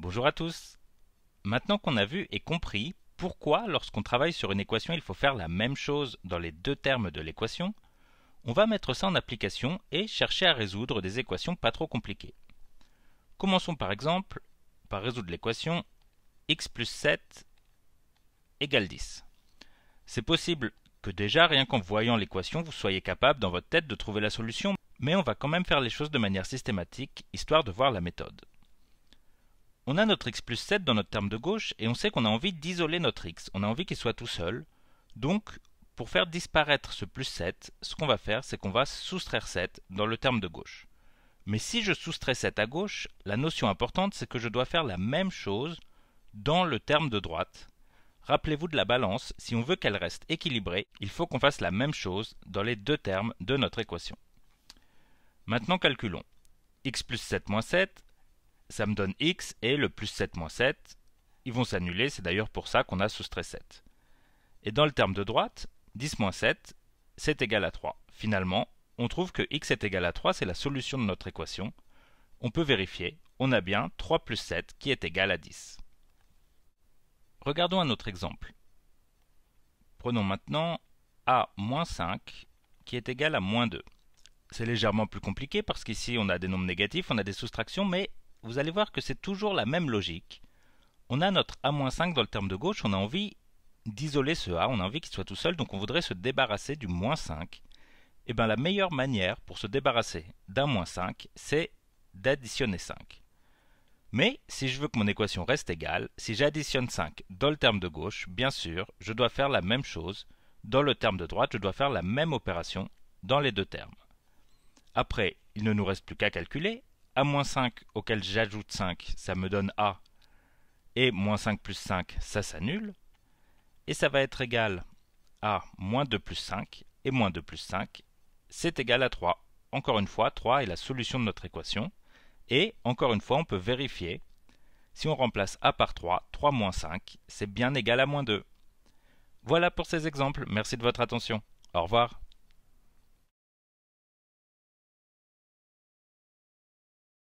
Bonjour à tous Maintenant qu'on a vu et compris pourquoi lorsqu'on travaille sur une équation il faut faire la même chose dans les deux termes de l'équation, on va mettre ça en application et chercher à résoudre des équations pas trop compliquées. Commençons par exemple par résoudre l'équation x plus 7 égale 10. C'est possible que déjà rien qu'en voyant l'équation vous soyez capable dans votre tête de trouver la solution, mais on va quand même faire les choses de manière systématique, histoire de voir la méthode. On a notre x plus 7 dans notre terme de gauche et on sait qu'on a envie d'isoler notre x, on a envie qu'il soit tout seul. Donc, pour faire disparaître ce plus 7, ce qu'on va faire, c'est qu'on va soustraire 7 dans le terme de gauche. Mais si je soustrais 7 à gauche, la notion importante, c'est que je dois faire la même chose dans le terme de droite. Rappelez-vous de la balance, si on veut qu'elle reste équilibrée, il faut qu'on fasse la même chose dans les deux termes de notre équation. Maintenant calculons. x plus 7 moins 7, ça me donne x et le plus 7 moins 7, ils vont s'annuler, c'est d'ailleurs pour ça qu'on a soustrait 7. Et dans le terme de droite, 10 moins 7, c'est égal à 3. Finalement, on trouve que x est égal à 3, c'est la solution de notre équation. On peut vérifier, on a bien 3 plus 7 qui est égal à 10. Regardons un autre exemple. Prenons maintenant a moins 5 qui est égal à moins 2. C'est légèrement plus compliqué parce qu'ici on a des nombres négatifs, on a des soustractions, mais vous allez voir que c'est toujours la même logique. On a notre A-5 dans le terme de gauche, on a envie d'isoler ce A, on a envie qu'il soit tout seul, donc on voudrait se débarrasser du moins 5. Et eh bien la meilleure manière pour se débarrasser d'un moins 5, c'est d'additionner 5. Mais si je veux que mon équation reste égale, si j'additionne 5 dans le terme de gauche, bien sûr, je dois faire la même chose. Dans le terme de droite, je dois faire la même opération dans les deux termes. Après, il ne nous reste plus qu'à calculer, a moins 5 auquel j'ajoute 5, ça me donne A. Et moins 5 plus 5, ça s'annule. Et ça va être égal à moins 2 plus 5. Et moins 2 plus 5, c'est égal à 3. Encore une fois, 3 est la solution de notre équation. Et encore une fois, on peut vérifier. Si on remplace A par 3, 3 moins 5, c'est bien égal à moins 2. Voilà pour ces exemples. Merci de votre attention. Au revoir.